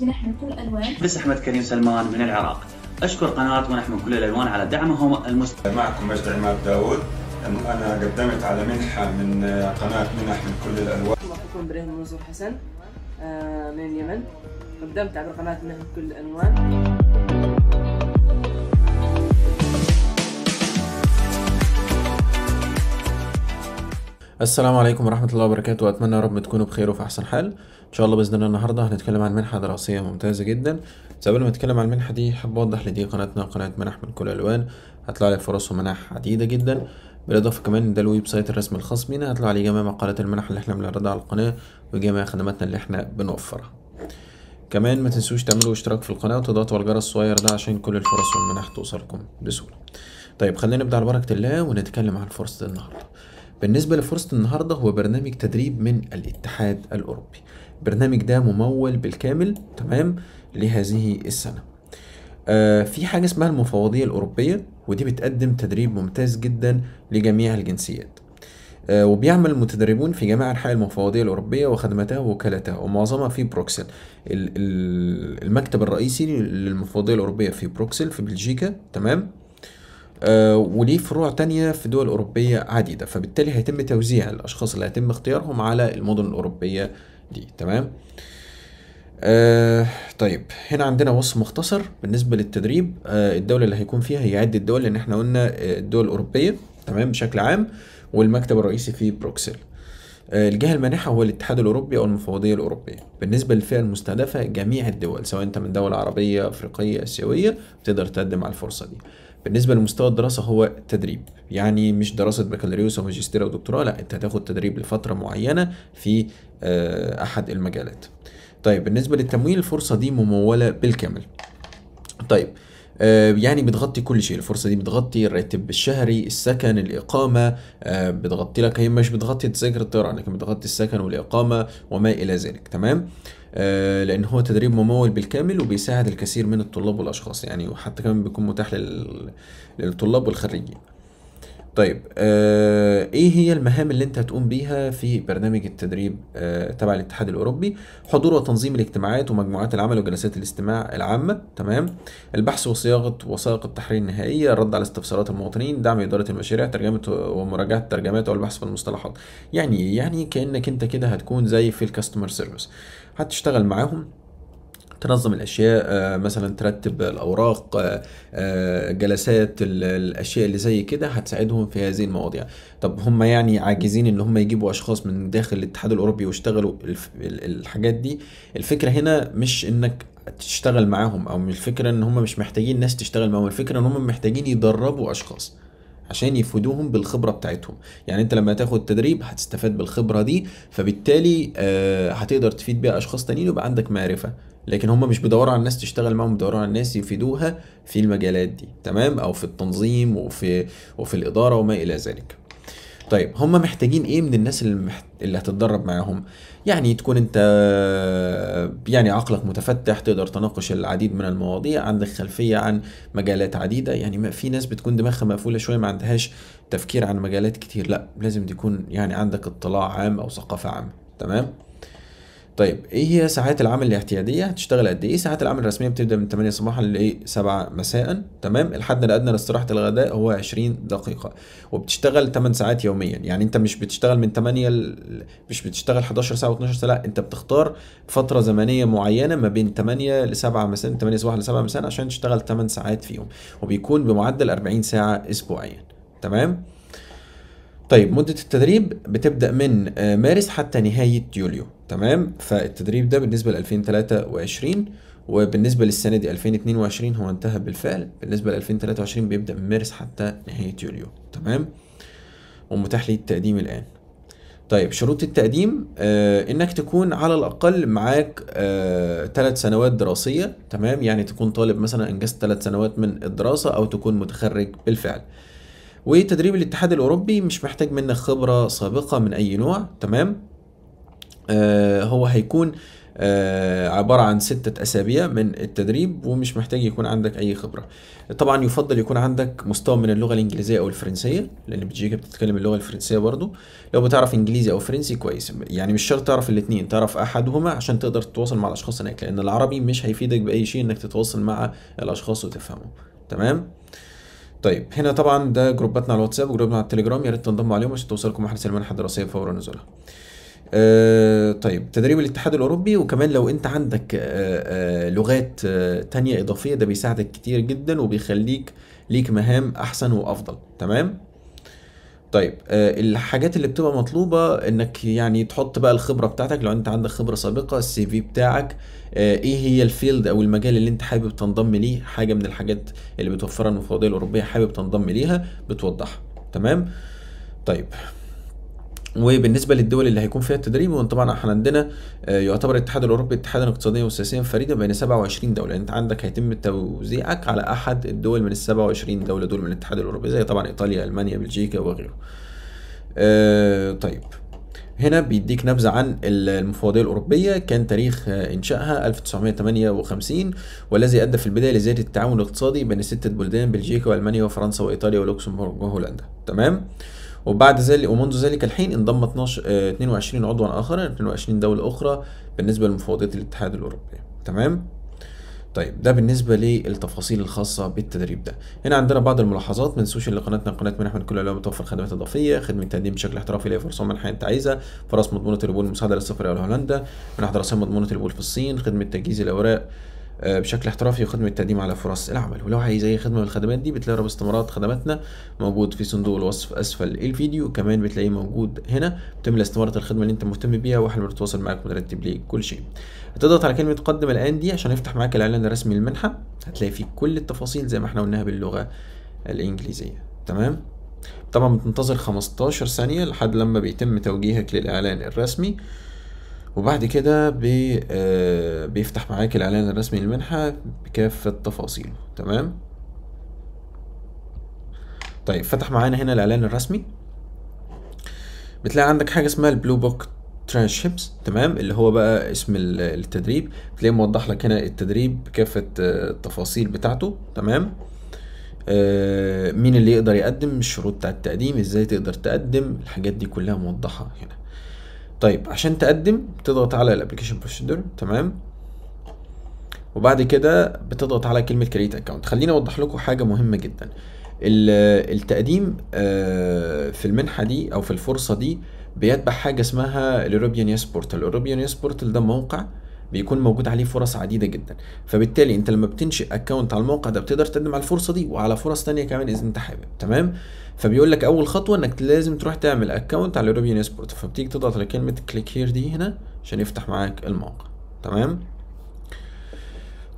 بنحمل كل الالوان بس احمد كريم سلمان من العراق اشكر قناه منح من كل الالوان على دعمهم المستمر معكم مجد عماد داوود انا قدمت على منحه من قناه منح من كل الالوان اخوكم ابراهيم منصور حسن آه، من اليمن قدمت على قناه منح من كل الالوان السلام عليكم ورحمة الله وبركاته وأتمنى يا رب تكونوا بخير وفي أحسن حال إن شاء الله بإذن الله النهاردة هنتكلم عن منحة دراسية ممتازة جدا بس قبل ما نتكلم عن المنحة دي حابب أوضح لدي قناتنا قناة منح من كل ألوان هتطلع لك فرص ومنح عديدة جدا بالإضافة كمان إن ده الويب سايت الرسمي الخاص بينا هتطلع عليه جميع مقالات المنح اللي إحنا بنعرضها على القناة وجميع خدماتنا اللي إحنا بنوفرها كمان ما تنسوش تعملوا اشتراك في القناة وتضغطوا على الجرس الصغير ده عشان كل الفرص والمنح توصلكم بسهولة طيب خلينا نبدأ على بركة الله ونتكلم عن فرصة النهاردة بالنسبة لفرصة النهاردة هو برنامج تدريب من الاتحاد الأوروبي البرنامج ده ممول بالكامل تمام لهذه السنة آه في حاجة اسمها المفوضية الأوروبية ودي بتقدم تدريب ممتاز جدا لجميع الجنسيات آه وبيعمل المتدربون في جميع أنحاء المفوضية الأوروبية وخدمتها ووكالتها ومعظمها في بروكسل المكتب الرئيسي للمفوضية الأوروبية في بروكسل في بلجيكا تمام آه، وليه فروع تانية في دول أوروبية عديدة فبالتالي هيتم توزيع الأشخاص اللي هيتم اختيارهم على المدن الأوروبية دي تمام آه طيب هنا عندنا وصف مختصر بالنسبة للتدريب آه الدولة اللي هيكون فيها هي عدة دول لأن احنا قلنا آه، الدول الأوروبية تمام بشكل عام والمكتب الرئيسي في بروكسل آه، الجهة المانحة هو الاتحاد الأوروبي أو المفوضية الأوروبية بالنسبة للفئة المستهدفة جميع الدول سواء أنت من دولة عربية أفريقية آسيوية بتقدر تقدم على الفرصة دي بالنسبه لمستوى الدراسه هو تدريب يعني مش دراسه بكالوريوس ماجستير او دكتوراه لا انت هتاخد تدريب لفتره معينه في آه، احد المجالات طيب بالنسبه للتمويل الفرصه دي مموله بالكامل طيب آه، يعني بتغطي كل شيء الفرصة دي بتغطي الراتب الشهري السكن الإقامة آه، بتغطي لك هي مش بتغطي تذاكر الطيران يعني لكن بتغطي السكن والإقامة وما إلى ذلك تمام آه، لأن هو تدريب ممول بالكامل وبيساعد الكثير من الطلاب والأشخاص يعني وحتى كمان بيكون متاح للطلاب والخريجين طيب آه ايه هي المهام اللي انت هتقوم بيها في برنامج التدريب آه تبع الاتحاد الاوروبي حضور وتنظيم الاجتماعات ومجموعات العمل وجلسات الاستماع العامه تمام البحث وصياغه وثائق التحرير النهائيه الرد على استفسارات المواطنين دعم اداره المشاريع ترجمه ومراجعه الترجمات والبحث في المصطلحات يعني يعني كانك انت كده هتكون زي في الكاستمر سيرفيس هتشتغل معاهم تنظم الاشياء آه، مثلا ترتب الاوراق آه، آه، جلسات الاشياء اللي زي كده هتساعدهم في هذه المواضيع طب هم يعني عاجزين ان هم يجيبوا اشخاص من داخل الاتحاد الاوروبي ويشتغلوا الحاجات دي الفكره هنا مش انك تشتغل معاهم او الفكره ان هم مش محتاجين ناس تشتغل معاهم الفكره ان هم محتاجين يدربوا اشخاص عشان يفيدوهم بالخبره بتاعتهم يعني انت لما تاخد تدريب هتستفاد بالخبره دي فبالتالي هتقدر تفيد بيها اشخاص تانيين ويبقى عندك معرفه لكن هم مش بيدوروا على الناس تشتغل معاهم بيدوروا على الناس يفيدوها في المجالات دي تمام او في التنظيم وفي وفي الاداره وما الى ذلك طيب هم محتاجين ايه من الناس اللي, محت... اللي هتتدرب معاهم يعني تكون انت يعني عقلك متفتح تقدر تناقش العديد من المواضيع عندك خلفيه عن مجالات عديده يعني في ناس بتكون دماغها مقفوله شويه ما عندهاش تفكير عن مجالات كتير لا لازم تكون يعني عندك اطلاع عام او ثقافه عامه تمام طيب ايه هي ساعات العمل الاعتياديه هتشتغل قد ايه ساعات العمل الرسميه بتبدا من 8 صباحا ل 7 مساء تمام الحد الادنى لاستراحه الغداء هو 20 دقيقه وبتشتغل 8 ساعات يوميا يعني انت مش بتشتغل من 8 ل... مش بتشتغل 11 ساعه و12 ساعه لا انت بتختار فتره زمنيه معينه ما بين 8 ل 7 مساء 8 صباحا ل 7 مساء عشان تشتغل 8 ساعات في يوم وبيكون بمعدل 40 ساعه اسبوعيا تمام طيب مدة التدريب بتبدأ من آه، مارس حتى نهاية يوليو تمام فالتدريب ده بالنسبة ل 2023 وبالنسبة للسنة دي 2022 هو انتهى بالفعل بالنسبة ل 2023 بيبدأ من مارس حتى نهاية يوليو تمام ومتاح للتقديم الآن طيب شروط التقديم آه انك تكون على الاقل معاك آه تلات سنوات دراسيه تمام يعني تكون طالب مثلا انجزت ثلاث سنوات من الدراسه او تكون متخرج بالفعل وتدريب الاتحاد الاوروبي مش محتاج منك خبره سابقه من اي نوع تمام آه هو هيكون آه عبارة عن ستة أسابيع من التدريب ومش محتاج يكون عندك أي خبرة طبعا يفضل يكون عندك مستوى من اللغة الإنجليزية أو الفرنسية لأن بلجيكا بتتكلم اللغة الفرنسية برضو لو بتعرف إنجليزي أو فرنسي كويس يعني مش شرط تعرف الاتنين تعرف أحدهما عشان تقدر تتواصل مع الأشخاص هناك لأن العربي مش هيفيدك بأي شيء إنك تتواصل مع الأشخاص وتفهمه تمام طيب هنا طبعا ده جروباتنا على الواتساب وجروبنا على التليجرام يا ريت تنضموا عليهم عشان توصلكم احدث المنحه الدراسيه فور نزولها. آه طيب تدريب الاتحاد الاوروبي وكمان لو انت عندك آه آه لغات آه تانية اضافيه ده بيساعدك كتير جدا وبيخليك ليك مهام احسن وافضل تمام طيب آه، الحاجات اللي بتبقى مطلوبة انك يعني تحط بقى الخبرة بتاعتك لو انت عندك خبرة سابقة السي في بتاعك آه، ايه هي الفيلد او المجال اللي انت حابب تنضم ليه حاجة من الحاجات اللي بتوفرها المفوضية الاوروبية حابب تنضم ليها بتوضحها تمام طيب وبالنسبه للدول اللي هيكون فيها التدريب وان طبعا احنا عندنا آه، يعتبر الاتحاد الاوروبي اتحادا اقتصاديا وسياسيا فريدا بين 27 دوله يعني انت عندك هيتم توزيعك على احد الدول من ال 27 دوله دول من الاتحاد الاوروبي زي طبعا ايطاليا المانيا بلجيكا وغيره آه، طيب هنا بيديك نبذة عن المفوضية الأوروبية كان تاريخ آه، إنشائها 1958 والذي أدى في البداية لزيادة التعاون الاقتصادي بين ستة بلدان بلجيكا وألمانيا وفرنسا وإيطاليا ولوكسمبورغ وهولندا تمام وبعد ذلك ومنذ ذلك الحين انضم 12 22 عضوا اخر 22 دوله اخرى بالنسبه لمفوضيه الاتحاد الاوروبي تمام طيب ده بالنسبه للتفاصيل الخاصه بالتدريب ده هنا عندنا بعض الملاحظات ما تنسوش ان قناتنا قناه منح من كل العلوم بتوفر خدمات اضافيه خدمه تقديم بشكل احترافي لأي فرصه منحه انت عايزها فرص مضمونه البول المساعده للسفر الى هولندا منح دراسيه مضمونه البول في الصين خدمه تجهيز الاوراق آه، بشكل احترافي وخدمة التقديم على فرص العمل ولو عايز أي خدمة من الخدمات دي بتلاقي رابط استمارات خدماتنا موجود في صندوق الوصف أسفل الفيديو كمان بتلاقيه موجود هنا بتملى استمارة الخدمة اللي أنت مهتم بيها واحنا بنتواصل معاك ونرتب ليك كل شيء هتضغط على كلمة قدم الآن دي عشان يفتح معاك الإعلان الرسمي للمنحة هتلاقي فيه كل التفاصيل زي ما احنا قلناها باللغة الإنجليزية تمام طبعا بتنتظر 15 ثانية لحد لما بيتم توجيهك للإعلان الرسمي وبعد كده بي آه بيفتح معاك الإعلان الرسمي للمنحة بكافة تفاصيله تمام طيب فتح معانا هنا الإعلان الرسمي بتلاقي عندك حاجة اسمها البلو بوك ترانشيبس تمام اللي هو بقى اسم التدريب بتلاقي موضح لك هنا التدريب بكافة آه، التفاصيل بتاعته تمام آه، مين اللي يقدر يقدم الشروط بتاع التقديم ازاي تقدر تقدم الحاجات دي كلها موضحة هنا طيب عشان تقدم بتضغط على الابلكيشن بروسيدور تمام وبعد كده بتضغط على كلمه كريت اكونت خليني اوضح لكم حاجه مهمه جدا التقديم آه، في المنحه دي او في الفرصه دي بيتبع حاجه اسمها الاوروبيان يس بورتال الاوروبيان يس بورتال ده موقع بيكون موجود عليه فرص عديده جدا فبالتالي انت لما بتنشئ اكونت على الموقع ده بتقدر تقدم على الفرصه دي وعلى فرص ثانيه كمان اذا انت حابب تمام فبيقول لك اول خطوه انك لازم تروح تعمل اكونت على روبي سبورت فبتيجي تضغط على كلمه كليك هير دي هنا عشان يفتح معاك الموقع تمام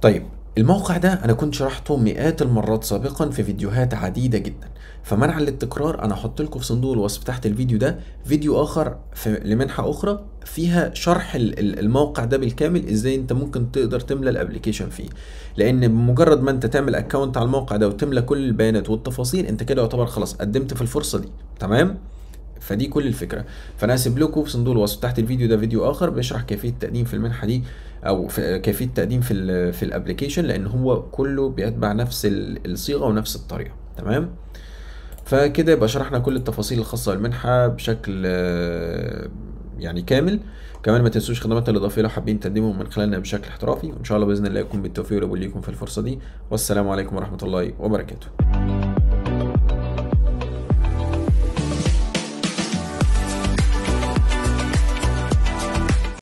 طيب الموقع ده انا كنت شرحته مئات المرات سابقا في فيديوهات عديده جدا فمنعا للتكرار انا هحط لكم في صندوق الوصف تحت الفيديو ده فيديو اخر في لمنحه اخرى فيها شرح الموقع ده بالكامل ازاي انت ممكن تقدر تملى الابلكيشن فيه لان بمجرد ما انت تعمل اكونت على الموقع ده وتملى كل البيانات والتفاصيل انت كده يعتبر خلاص قدمت في الفرصه دي تمام فدي كل الفكره فانا هسيب لكم في صندوق الوصف تحت الفيديو ده فيديو اخر بيشرح كيفيه التقديم في المنحه دي او في كيفيه التقديم في في الابلكيشن لان هو كله بيتبع نفس الصيغه ونفس الطريقه تمام فكده يبقى شرحنا كل التفاصيل الخاصه بالمنحه بشكل يعني كامل كمان ما تنسوش خدماتنا الاضافيه لو حابين تقدمهم من خلالنا بشكل احترافي وان شاء الله باذن الله يكون بالتوفيق لكم في الفرصه دي والسلام عليكم ورحمه الله وبركاته